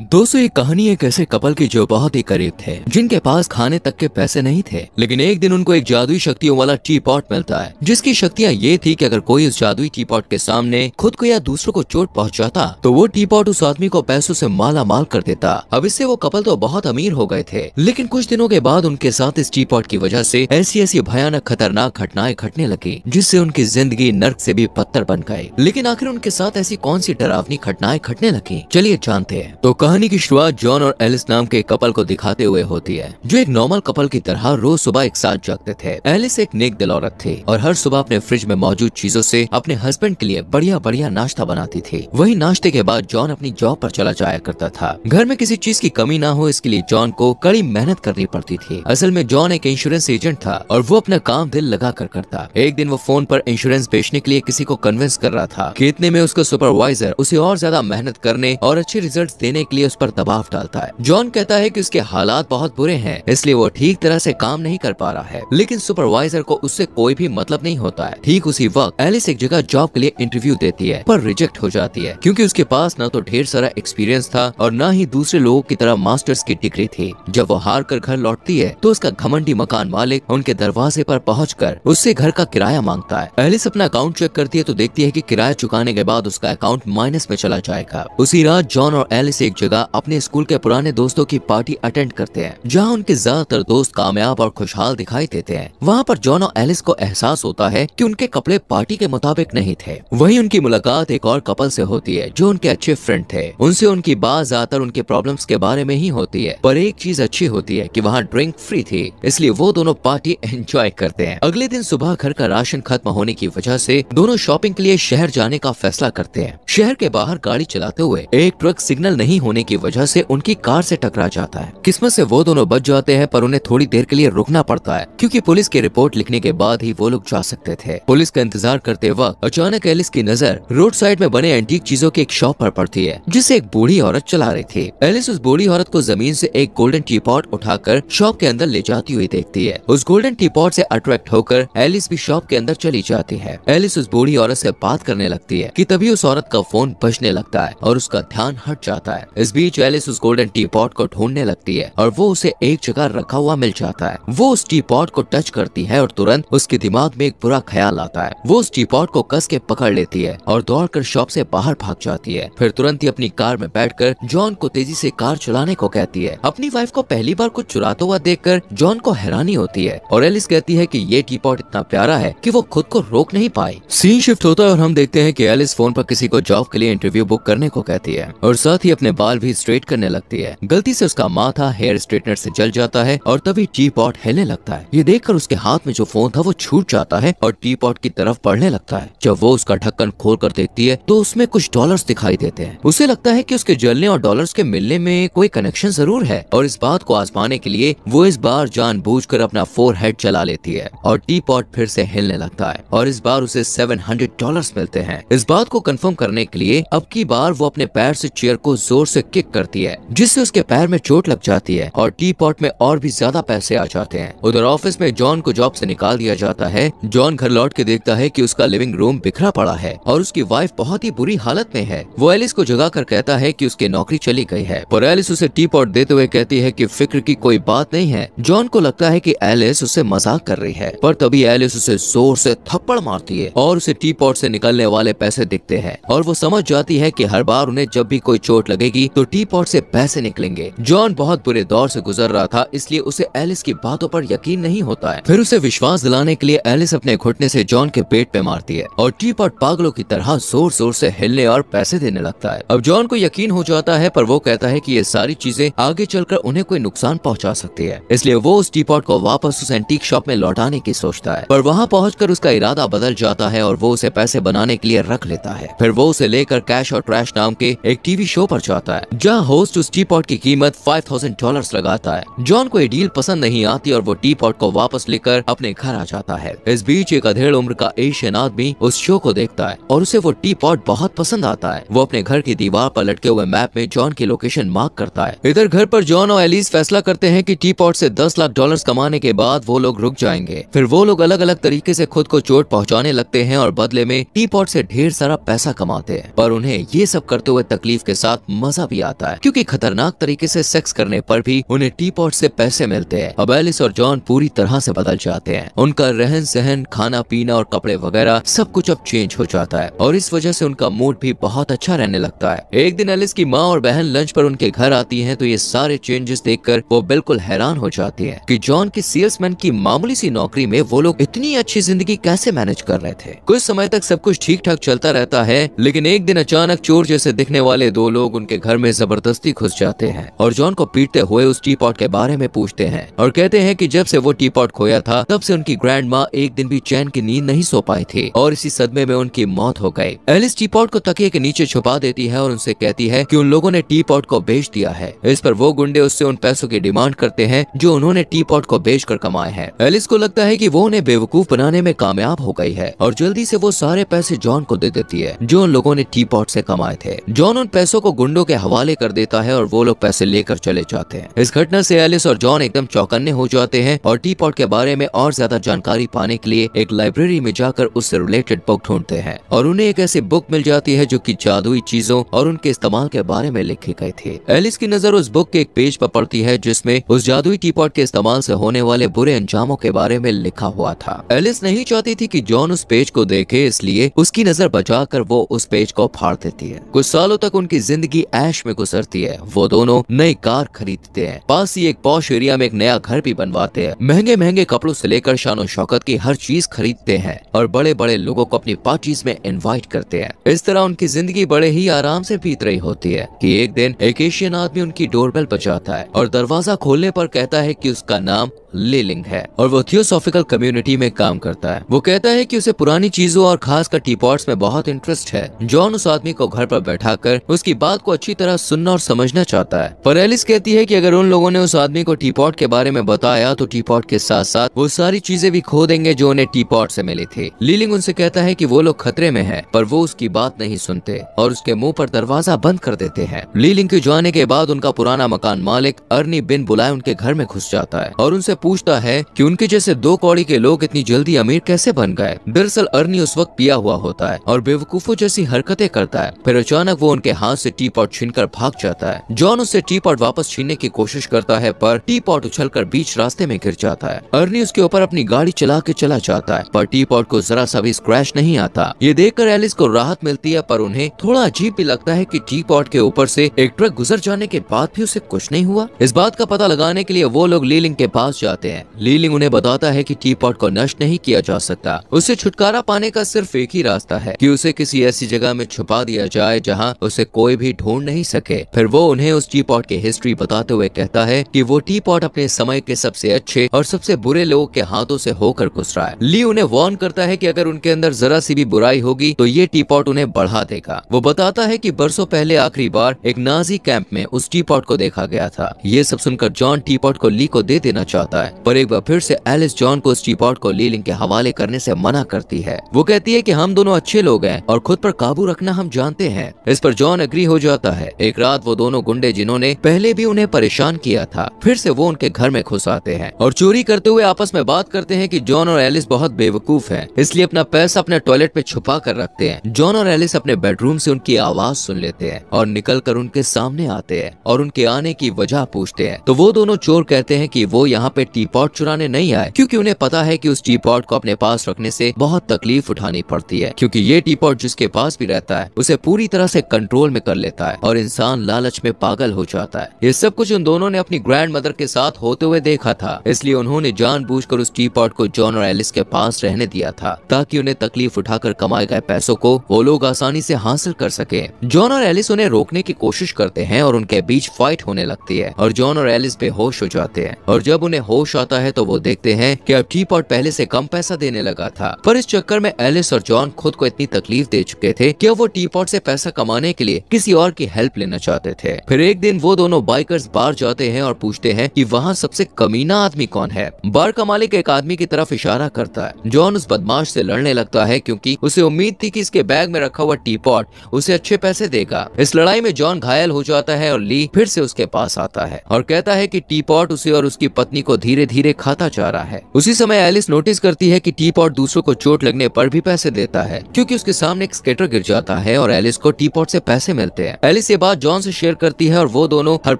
दोस्तों ये कहानी एक ऐसे कपल की जो बहुत ही करीब थे जिनके पास खाने तक के पैसे नहीं थे लेकिन एक दिन उनको एक जादुई शक्तियों वाला टी पॉट मिलता है जिसकी शक्तियाँ ये थी कि अगर कोई उस जादुई टी पॉट के सामने खुद को या दूसरों को चोट पहुंचाता तो वो टी पॉट उस आदमी को पैसों से माला माल कर देता अब इससे वो कपल तो बहुत अमीर हो गए थे लेकिन कुछ दिनों के बाद उनके साथ इस टी पॉट की वजह ऐसी ऐसी ऐसी भयानक खतरनाक घटनाएं घटने लगी जिससे उनकी जिंदगी नर्क ऐसी भी पत्थर बन गए लेकिन आखिर उनके साथ ऐसी कौन सी डरावनी घटनाएं घटने लगी चलिए जानते हैं तो कहानी की शुरुआत जॉन और एलिस नाम के कपल को दिखाते हुए होती है जो एक नॉर्मल कपल की तरह रोज सुबह एक साथ जागते थे एलिस एक नेक दिल औरत थी और हर सुबह अपने फ्रिज में मौजूद चीजों से अपने हस्बैंड के लिए बढ़िया बढ़िया नाश्ता बनाती थी वही नाश्ते के बाद जॉन अपनी जॉब पर चला जाया करता था घर में किसी चीज की कमी न हो इसके लिए जॉन को कड़ी मेहनत करनी पड़ती थी असल में जॉन एक इंश्योरेंस एजेंट था और वो अपना काम दिल लगा कर करता एक दिन वो फोन पर इंश्योरेंस बेचने के लिए किसी को कन्विंस कर रहा था कितने में उसका सुपरवाइजर उसे और ज्यादा मेहनत करने और अच्छे रिजल्ट देने लिए उस पर दबाव डालता है जॉन कहता है कि उसके हालात बहुत बुरे हैं इसलिए वो ठीक तरह से काम नहीं कर पा रहा है लेकिन सुपरवाइजर को उससे कोई भी मतलब नहीं होता है ठीक उसी वक्त एलिस एक जगह जॉब के लिए इंटरव्यू देती है पर रिजेक्ट हो जाती है क्यूँकी उसके पास न तो ढेर सारा एक्सपीरियंस था और न ही दूसरे लोगों की तरह मास्टर्स की डिग्री थी जब वो हार कर घर लौटती है तो उसका घमंडी मकान मालिक उनके दरवाजे पर पहुँच उससे घर का किराया मांगता है एलिस अपना अकाउंट चेक करती है तो देखती है कि किराया चुकाने के बाद उसका अकाउंट माइनस में चला जाएगा उसी रात जॉन और एलिस एक जगह अपने स्कूल के पुराने दोस्तों की पार्टी अटेंड करते हैं जहाँ उनके ज्यादातर दोस्त कामयाब और खुशहाल दिखाई देते हैं वहाँ पर जॉन और एलिस को एहसास होता है की उनके कपड़े पार्टी के मुताबिक नहीं थे वही उनकी मुलाकात एक और कपल ऐसी होती है जो उनके अच्छे फ्रेंड थे उनसे उनकी बात ज्यादातर उनके प्रॉब्लम के बारे में ही होती है पर एक चीज अच्छी होती है की वहाँ ड्रिंक फ्री थी इसलिए वो दोनों पार्टी एंजॉय करते हैं अगले दिन सुबह घर का राशन खत्म होने की वजह से दोनों शॉपिंग के लिए शहर जाने का फैसला करते हैं शहर के बाहर गाड़ी चलाते हुए एक ट्रक सिग्नल नहीं होने होने की वजह से उनकी कार से टकरा जाता है किस्मत से वो दोनों बच जाते हैं पर उन्हें थोड़ी देर के लिए रुकना पड़ता है क्योंकि पुलिस की रिपोर्ट लिखने के बाद ही वो लोग जा सकते थे पुलिस का इंतजार करते वक्त अचानक एलिस की नजर रोड साइड में बने एंटीक चीजों की एक शॉप पर पड़ती है जिसे एक बूढ़ी औरत चला रही थी एलिस उस बूढ़ी औरत को जमीन से एक गोल्डन टीपॉट उठाकर शॉप के अंदर ले जाती हुई देखती है उस गोल्डन टीपॉट से अट्रैक्ट होकर एलिस भी शॉप के अंदर चली जाती है एलिस उस बूढ़ी औरत से बात करने लगती है कि तभी उस औरत का फोन बजने लगता है और उसका ध्यान हट जाता है इस बीच एलिस उस गोल्डन टी पॉट को ढूंढने लगती है और वो उसे एक जगह रखा हुआ मिल जाता है वो उस टी पॉट को टच करती है और तुरंत उसके दिमाग में एक बुरा ख्याल आता है वो उस टी पॉट को कस के पकड़ लेती है और दौड़कर शॉप से बाहर भाग जाती है फिर तुरंत ही अपनी कार में बैठकर जॉन को तेजी से कार चलाने को कहती है अपनी वाइफ को पहली बार कुछ चुराता हुआ देखकर जॉन को हैरानी होती है और एलिस कहती है कि ये टी पॉट इतना प्यारा है कि वो खुद को रोक नहीं पाई सीन शिफ्ट होता है और हम देखते हैं कि एलिस फोन पर किसी को जॉब के लिए इंटरव्यू बुक करने को कहती है और साथ ही अपने बाल बाल भी स्ट्रेट करने लगती है गलती से उसका माथा हेयर स्ट्रेटनर से जल जाता है और तभी टी पॉट हिलने लगता है ये देखकर उसके हाथ में जो फोन था वो छूट जाता है और टी पॉट की तरफ बढ़ने लगता है जब वो उसका ढक्कन खोल कर देखती है तो उसमें कुछ डॉलर दिखाई देते हैं उसे लगता है की उसके जलने और डॉलर के मिलने में कोई कनेक्शन जरूर है और इस बात को आजमाने के लिए वो इस बार जान कर अपना फोर हेड चला लेती है और टी पॉट फिर से हिलने लगता है और इस बार उसे सेवन हंड्रेड डॉलर मिलते हैं इस बात को कंफर्म करने के लिए अब की बार वो अपने पैर से चेयर को जोर से किक करती है जिससे उसके पैर में चोट लग जाती है और टी पॉट में और भी ज्यादा पैसे आ जाते हैं उधर ऑफिस में जॉन को जॉब से निकाल दिया जाता है जॉन घर लौट के देखता है कि उसका लिविंग रूम बिखरा पड़ा है और उसकी वाइफ बहुत ही बुरी हालत में है वो एलिस को जगा कर कहता है की उसकी नौकरी चली गई है और एलिस उसे टी पॉट देते हुए कहती है की फिक्र की कोई बात नहीं है जॉन को लगता है की एलिस उसे मजाक कर रही है पर तभी एलिस उसे जोर से थप्पड़ मारती है और उसे टी पॉट से निकलने वाले पैसे दिखते हैं और वो समझ जाती है कि हर बार उन्हें जब भी कोई चोट लगेगी होगी तो टी पॉट से पैसे निकलेंगे जॉन बहुत बुरे दौर से गुजर रहा था इसलिए उसे एलिस की बातों पर यकीन नहीं होता है फिर उसे विश्वास दिलाने के लिए एलिस अपने घुटने से जॉन के पेट पे मारती है और टी पॉट पागलों की तरह जोर जोर से हिलने और पैसे देने लगता है अब जॉन को यकीन हो जाता है पर वो कहता है की ये सारी चीजें आगे चलकर उन्हें कोई नुकसान पहुँचा सकती है इसलिए वो उस टी पॉट को वापस उस एंटीक शॉप में लौटाने की सोचता है पर वहाँ पहुँच उसका इरादा बदल जाता है और वो उसे पैसे बनाने के लिए रख लेता है फिर वो उसे लेकर कैश और ट्रैश नाम के एक टीवी शो पर जाता होता है जहाँ होस्ट उस टी पॉट की कीमत फाइव थाउजेंड डॉलर लगाता है जॉन को ये डील पसंद नहीं आती और वो टी पॉट को वापस लेकर अपने घर आ जाता है इस बीच एक अधेड़ उम्र का एशियन आदमी उस शो को देखता है और उसे वो टी पॉट बहुत पसंद आता है वो अपने घर की दीवार पर लटके हुए मैप में जॉन की लोकेशन मार्क करता है इधर घर पर जॉन और एलिस फैसला करते हैं कि टी पॉट से दस लाख डॉलर कमाने के बाद वो लोग रुक जाएंगे फिर वो लोग अलग अलग तरीके से खुद को चोट पहुंचाने लगते हैं और बदले में टी पॉट से ढेर सारा पैसा कमाते हैं पर उन्हें ये सब करते हुए तकलीफ के साथ मजा पैसा भी आता है क्योंकि खतरनाक तरीके से सेक्स करने पर भी उन्हें टी पॉट से पैसे मिलते हैं अब एलिस और जॉन पूरी तरह से बदल जाते हैं उनका रहन सहन खाना पीना और कपड़े वगैरह सब कुछ अब चेंज हो जाता है और इस वजह से उनका मूड भी बहुत अच्छा रहने लगता है एक दिन एलिस की माँ और बहन लंच पर उनके घर आती है तो ये सारे चेंजेस देखकर वो बिल्कुल हैरान हो जाती है कि जॉन की सेल्समैन की मामूली सी नौकरी में वो लोग इतनी अच्छी जिंदगी कैसे मैनेज कर रहे थे कुछ समय तक सब कुछ ठीक ठाक चलता रहता है लेकिन एक दिन अचानक चोर जैसे दिखने वाले दो लोग उनके घर घर में जबरदस्ती घुस जाते हैं और जॉन को पीटते हुए उस टी पॉट के बारे में पूछते हैं और कहते हैं कि जब से वो टी पॉट खोया था तब से उनकी ग्रैंड माँ एक दिन भी चैन की नींद नहीं सो पाई थी और इसी सदमे में उनकी मौत हो गई एलिस टी पॉट को तकिए के नीचे छुपा देती है और उनसे कहती है की उन लोगों ने टी पॉट को बेच दिया है इस पर वो गुंडे उससे उन पैसों की डिमांड करते हैं जो उन्होंने टी पॉट को बेच कर कमाए हैं एलिस को लगता है की वो उन्हें बेवकूफ बनाने में कामयाब हो गई है और जल्दी से वो सारे पैसे जॉन को दे देती है जो उन लोगों ने टी पॉट ऐसी कमाए थे जॉन उन पैसों को गुंडों के हवाले कर देता है और वो लोग पैसे लेकर चले जाते हैं इस घटना से एलिस और जॉन एकदम चौकन्ने हो जाते हैं और टी पॉट के बारे में और ज्यादा जानकारी पाने के लिए एक लाइब्रेरी में जाकर उससे रिलेटेड बुक ढूंढते हैं और उन्हें एक ऐसी बुक मिल जाती है जो की जादुई चीजों और उनके इस्तेमाल के बारे में लिखी गयी थी एलिस की नजर उस बुक के एक पेज पर पड़ती है जिसमे उस जादुई टी के इस्तेमाल ऐसी होने वाले बुरे अंजामों के बारे में लिखा हुआ था एलिस नहीं चाहती थी की जॉन उस पेज को देखे इसलिए उसकी नजर बचा वो उस पेज को फाड़ देती है कुछ सालों तक उनकी जिंदगी ऐश पैदाइश में गुजरती है वो दोनों नई कार खरीदते हैं पास ही एक पौश एरिया में एक नया घर भी बनवाते हैं महंगे महंगे कपड़ों से लेकर शानो शौकत की हर चीज खरीदते हैं और बड़े बड़े लोगों को अपनी पार्टीज में इनवाइट करते हैं इस तरह उनकी जिंदगी बड़े ही आराम से बीत रही होती है की एक दिन एक एशियन आदमी उनकी डोरबेल बजाता है और दरवाजा खोलने आरोप कहता है की उसका नाम लेलिंग है और वो थियोसॉफिकल कम्युनिटी में काम करता है वो कहता है कि उसे पुरानी चीजों और खासकर टीपॉट्स में बहुत इंटरेस्ट है जॉन उस आदमी को घर पर बैठाकर उसकी बात को अच्छी तरह सुनना और समझना चाहता है पर एलिस कहती है कि अगर उन लोगों ने उस आदमी को टीपॉट के बारे में बताया तो टीपॉट के साथ साथ वो सारी चीजें भी खो देंगे जो उन्हें टीपॉट से मिली थी लीलिंग उनसे कहता है की वो लोग खतरे में है पर वो उसकी बात नहीं सुनते और उसके मुँह पर दरवाजा बंद कर देते हैं लीलिंग के जाने के बाद उनका पुराना मकान मालिक अर्नी बिन बुलाए उनके घर में घुस जाता है और उनसे पूछता है कि उनके जैसे दो कौड़ी के लोग इतनी जल्दी अमीर कैसे बन गए दरअसल अर्नी उस वक्त पिया हुआ होता है और बेवकूफों जैसी हरकतें करता है फिर अचानक वो उनके हाथ से टी पॉट छीन कर भाग जाता है जॉन उससे टी पॉट वापस छीनने की कोशिश करता है पर टी पॉट उछल कर बीच रास्ते में गिर जाता है अर्नी उसके ऊपर अपनी गाड़ी चला के चला जाता है पर टी पॉट को जरा सा भी स्क्रैच नहीं आता ये देख एलिस को राहत मिलती है पर उन्हें थोड़ा अजीब भी लगता है की टी पॉट के ऊपर ऐसी एक ट्रक गुजर जाने के बाद भी उसे कुछ नहीं हुआ इस बात का पता लगाने के लिए वो लोग लीलिंग के पास जा जाते हैं लीलिंग उन्हें बताता है कि टी पॉट को नष्ट नहीं किया जा सकता उसे छुटकारा पाने का सिर्फ एक ही रास्ता है कि उसे किसी ऐसी जगह में छुपा दिया जाए जहां उसे कोई भी ढूंढ नहीं सके फिर वो उन्हें उस टी पॉट की हिस्ट्री बताते हुए कहता है की वो टी पॉट अपने समय के सबसे अच्छे और सबसे बुरे लोगों के हाथों ऐसी होकर गुजरा है ली उन्हें वार्न करता है की अगर उनके अंदर जरा सी भी बुराई होगी तो ये टी पॉट उन्हें बढ़ा देगा वो बताता है की बरसों पहले आखिरी बार एक नाजी कैंप में उस टी पॉट को देखा गया था ये सब सुनकर जॉन टी पॉट को ली को दे देना चाहता है पर एक बार फिर से एलिस जॉन को स्टीपॉट को लीलिंग के हवाले करने से मना करती है वो कहती है कि हम दोनों अच्छे लोग हैं और खुद पर काबू रखना हम जानते हैं इस पर जॉन अग्री हो जाता है एक रात वो दोनों गुंडे जिन्होंने पहले भी उन्हें परेशान किया था फिर से वो उनके घर में घुस आते हैं और चोरी करते हुए आपस में बात करते हैं की जॉन और एलिस बहुत बेवकूफ है इसलिए अपना पैसा अपने टॉयलेट में छुपा कर रखते हैं जॉन और एलिस अपने बेडरूम से उनकी आवाज सुन लेते हैं और निकल कर उनके सामने आते हैं और उनके आने की वजह पूछते हैं तो वो दोनों चोर कहते हैं की वो यहाँ पे टीपॉट चुराने नहीं आए क्योंकि उन्हें पता है कि उस टीपॉट को अपने पास रखने से बहुत तकलीफ उठानी पड़ती है क्योंकि ये टीपॉट जिसके पास भी रहता है उसे पूरी तरह से कंट्रोल में कर लेता है और इंसान लालच में पागल हो जाता है ये सब कुछ उन दोनों ने अपनी ग्रैंड मदर के साथ होते हुए देखा था इसलिए उन्होंने जानबूझकर उस टीपॉट को जॉन और एलिस के पास रहने दिया था ताकि उन्हें तकलीफ उठाकर कमाए गए पैसों को वो लोग आसानी से हासिल कर सके जॉन और एलिस उन्हें रोकने की कोशिश करते हैं और उनके बीच फाइट होने लगती है और जॉन और एलिस बेहोश हो जाते हैं और जब उन्हें होश आता है तो वो देखते हैं कि अब टी पॉट पहले से कम पैसा देने लगा था पर इस चक्कर में एलिस और जॉन खुद को इतनी तकलीफ दे चुके थे कि वो टीपॉट से पैसा कमाने के लिए किसी और की हेल्प लेना चाहते थे फिर एक दिन वो दोनों बाइकर्स बार जाते हैं और पूछते हैं की वहाँ सबसे कमीना आदमी कौन है बार का मालिक एक आदमी की तरफ इशारा करता है जॉन उस बदमाश ऐसी लड़ने लगता है क्यूँकी उसे उम्मीद थी की इसके बैग में रखा हुआ टी पॉट उसे अच्छे पैसे देगा इस लड़ाई में जॉन घायल हो जाता है और ली फिर से उसके पास आता है और कहता है कि टीपॉट उसे और उसकी पत्नी को धीरे धीरे खाता जा रहा है उसी समय एलिस नोटिस करती है कि टीपॉट दूसरों को चोट लगने पर भी पैसे देता है क्योंकि उसके सामने एक स्केटर गिर जाता है और एलिस को टीपॉट से पैसे मिलते हैं एलिस ये बात जॉन से शेयर करती है और वो दोनों हर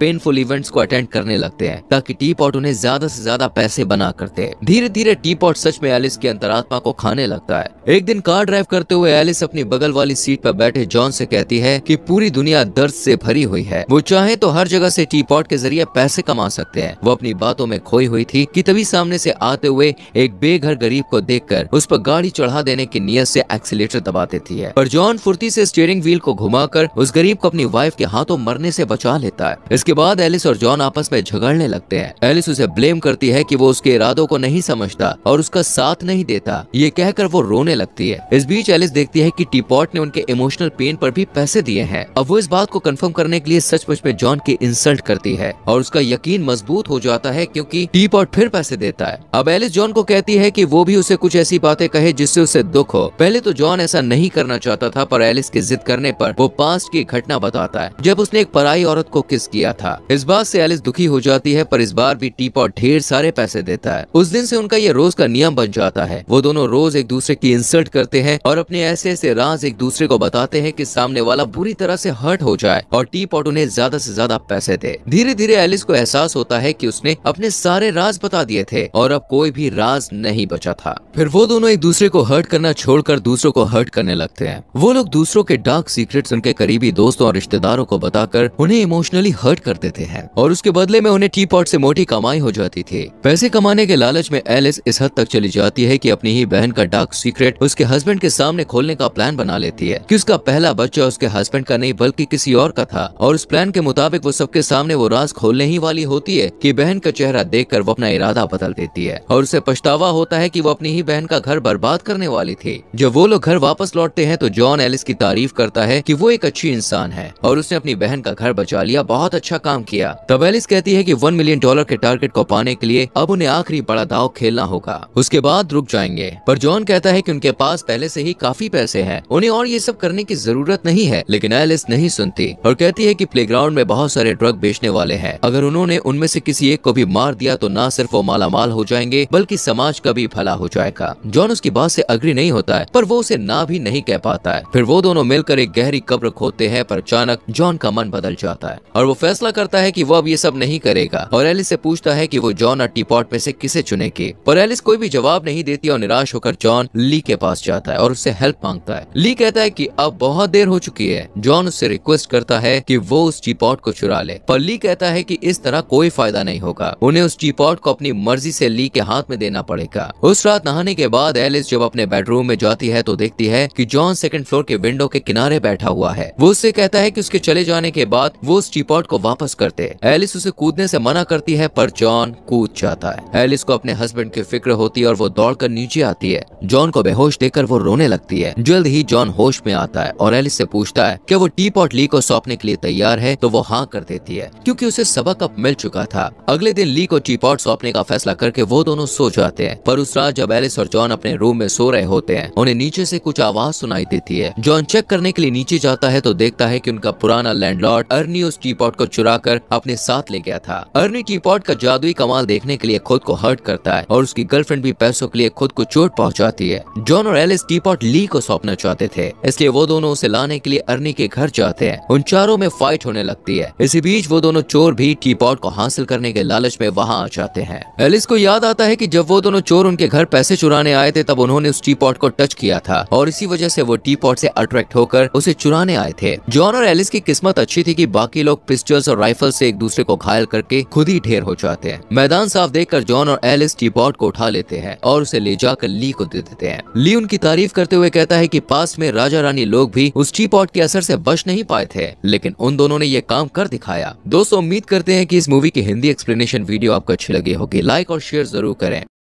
पेनफुल इवेंट्स को अटेंड करने लगते हैं ताकि टीपॉट उन्हें ज्यादा से ज्यादा पैसे बना करते हैं धीरे धीरे टीपॉट सच में एलिस की अंतरात्मा को खाने लगता है एक दिन कार ड्राइव करते हुए एलिस अपनी बगल वाली सीट पर बैठे जॉन से कहती है कि पूरी दुनिया दर्द से भरी हुई है वो चाहे तो हर जगह से टीपॉट के जरिए पैसे कमा सकते हैं वो अपनी बातों में खोई सोई हुई थी कि तभी सामने से आते हुए एक बेघर गरीब को देखकर उस पर गाड़ी चढ़ा देने की नियत से एक्सीटर दबा देती है पर जॉन फुर्ती से स्टीयरिंग व्हील को घुमाकर उस गरीब को अपनी वाइफ के हाथों मरने से बचा लेता है इसके बाद एलिस और जॉन आपस में झगड़ने लगते हैं एलिस उसे ब्लेम करती है की वो उसके इरादों को नहीं समझता और उसका साथ नहीं देता ये कहकर वो रोने लगती है इस बीच एलिस देखती है की टीपॉट ने उनके इमोशनल पेन पर भी पैसे दिए हैं अब वो इस बात को कन्फर्म करने के लिए सचमुच में जॉन की इंसल्ट करती है और उसका यकीन मजबूत हो जाता है क्योंकि टीप और फिर पैसे देता है अब एलिस जॉन को कहती है कि वो भी उसे कुछ ऐसी बातें कहे जिससे उसे दुख हो पहले तो जॉन ऐसा नहीं करना चाहता था पर एलिस की जिद करने पर वो पास्ट की घटना बताता है जब उसने एक पराई औरत को किस किया था इस बात से एलिस दुखी हो जाती है पर इस बार भी टीप और ढेर सारे पैसे देता है उस दिन से उनका ये रोज का नियम बन जाता है वो दोनों रोज एक दूसरे की इंसल्ट करते हैं और अपने ऐसे ऐसे राज एक दूसरे को बताते हैं की सामने वाला बुरी तरह ऐसी हर्ट हो जाए और टीप उन्हें ज्यादा ऐसी ज्यादा पैसे दे धीरे धीरे एलिस को एहसास होता है की उसने अपने सारे सारे राज बता दिए थे और अब कोई भी राज नहीं बचा था फिर वो दोनों एक दूसरे को हर्ट करना छोड़कर दूसरों को हर्ट करने लगते हैं वो लोग दूसरों के डार्क सीक्रेट्स उनके करीबी दोस्तों और रिश्तेदारों को बताकर उन्हें इमोशनली हर्ट कर देते हैं और उसके बदले में उन्हें टी पॉट ऐसी मोटी कमाई हो जाती थी पैसे कमाने के लालच में एलिस इस हद तक चली जाती है की अपनी ही बहन का डार्क सीक्रेट उसके हस्बैंड के सामने खोलने का प्लान बना लेती है की उसका पहला बच्चा उसके हस्बैंड का नहीं बल्कि किसी और का था और उस प्लान के मुताबिक वो सबके सामने वो राज खोलने ही वाली होती है की बहन का चेहरा देख देखकर वो अपना इरादा बदल देती है और उसे पछतावा होता है कि वो अपनी ही बहन का घर बर्बाद करने वाली थी जब वो लोग घर वापस लौटते हैं तो जॉन एलिस की तारीफ करता है कि वो एक अच्छी इंसान है और उसने अपनी बहन का घर बचा लिया बहुत अच्छा काम किया तब एलिस कहती है की वन मिलियन डॉलर के टारगेट को पाने के लिए अब उन्हें आखिरी बड़ा दाव खेलना होगा उसके बाद रुक जाएंगे पर जॉन कहता है की उनके पास पहले ऐसी ही काफी पैसे है उन्हें और ये सब करने की जरूरत नहीं है लेकिन एलिस नहीं सुनती और कहती है की प्ले में बहुत सारे ड्रग बेचने वाले है अगर उन्होंने उनमें से किसी एक को भी मार दिया तो तो न सिर्फ वो माला माल हो जाएंगे बल्कि समाज का भी भला हो जाएगा जॉन उसकी बात ऐसी अग्री नहीं होता है पर वो उसे ना भी नहीं कह पाता है फिर वो दोनों मिलकर एक गहरी कब्र खोदते हैं पर अचानक जॉन का मन बदल जाता है और वो फैसला करता है की वो अब ये सब नहीं करेगा और एलिस ऐसी पूछता है की वो जॉन और टीपॉट में से किसे चुनेगी और एलिस कोई भी जवाब नहीं देती और निराश होकर जॉन ली के पास जाता है और उससे हेल्प मांगता है ली कहता है की अब बहुत देर हो चुकी है जॉन उससे रिक्वेस्ट करता है की वो उस टीपॉट को चुरा ले पर ली कहता है की इस तरह कोई फायदा नहीं होगा उन्हें उस टी पॉट को अपनी मर्जी से ली के हाथ में देना पड़ेगा उस रात नहाने के बाद एलिस जब अपने बेडरूम में जाती है तो देखती है की जॉन सेकंड फ्लोर के विंडो के किनारे बैठा हुआ है वो उससे कहता है कि उसके चले जाने के बाद वो उस टीपॉट को वापस करते एलिस उसे कूदने से मना करती है पर जॉन कूद जाता है एलिस को अपने हस्बैंड की फिक्र होती है और वो दौड़कर नीचे आती है जॉन को बेहोश देकर वो रोने लगती है जल्द ही जॉन होश में आता है और एलिस से पूछता है क्या वो टी पॉट ली को सौंपने के लिए तैयार है तो वो हाँ कर देती है क्योंकि उसे सबक अब मिल चुका था अगले दिन ली को टी स्पॉट सौंपने का फैसला करके वो दोनों सो जाते हैं पर उस रात जब एलिस और जॉन अपने रूम में सो रहे होते हैं उन्हें नीचे से कुछ आवाज सुनाई देती है जॉन चेक करने के लिए नीचे जाता है तो देखता है की उनका पुराना लैंडलॉर्ड अर्नी उस टीपॉट को चुरा कर अपने साथ ले गया था अर्नी टीपॉट का जादुई कमाल देखने के लिए खुद को हर्ट करता है और उसकी गर्लफ्रेंड भी पैसों के लिए खुद को चोट पहुंचाती है जॉन और एलिस टीपॉट ली को सौंपना चाहते थे इसलिए वो दोनों उसे लाने के लिए अर्नी के घर जाते हैं उन चारों में फाइट होने लगती है इसी बीच वो दोनों चोर भी टीपॉट को हासिल करने के लालच में वहाँ करना चाहते हैं एलिस को याद आता है कि जब वो दोनों चोर उनके घर पैसे चुराने आए थे तब उन्होंने उस टी पॉट को टच किया था और इसी वजह से वो टी पॉट से अट्रैक्ट होकर उसे चुराने आए थे जॉन और एलिस की किस्मत अच्छी थी कि बाकी लोग पिस्टल्स और राइफल से एक दूसरे को घायल करके खुद ही ढेर हो जाते हैं मैदान साफ देख जॉन और एलिस टी पॉट को उठा लेते हैं और उसे ले जाकर ली को दे देते हैं ली उनकी तारीफ करते हुए कहता है की पास में राजा रानी लोग भी उस टी पॉट के असर ऐसी बच नहीं पाए थे लेकिन उन दोनों ने ये काम कर दिखाया दोस्तों उम्मीद करते हैं की इस मूवी की हिंदी एक्सप्लेनेशन वीडियो आपको अच्छी लगी होगी लाइक और शेयर ज़रूर करें